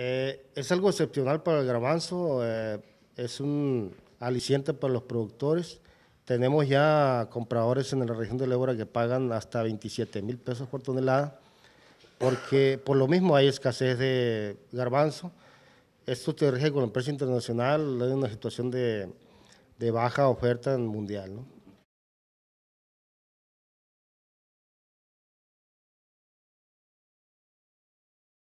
Eh, es algo excepcional para el garbanzo, eh, es un aliciente para los productores. Tenemos ya compradores en la región de Ébora que pagan hasta 27 mil pesos por tonelada, porque por lo mismo hay escasez de garbanzo. Esto te rige con el precio internacional, hay una situación de, de baja oferta mundial. ¿no?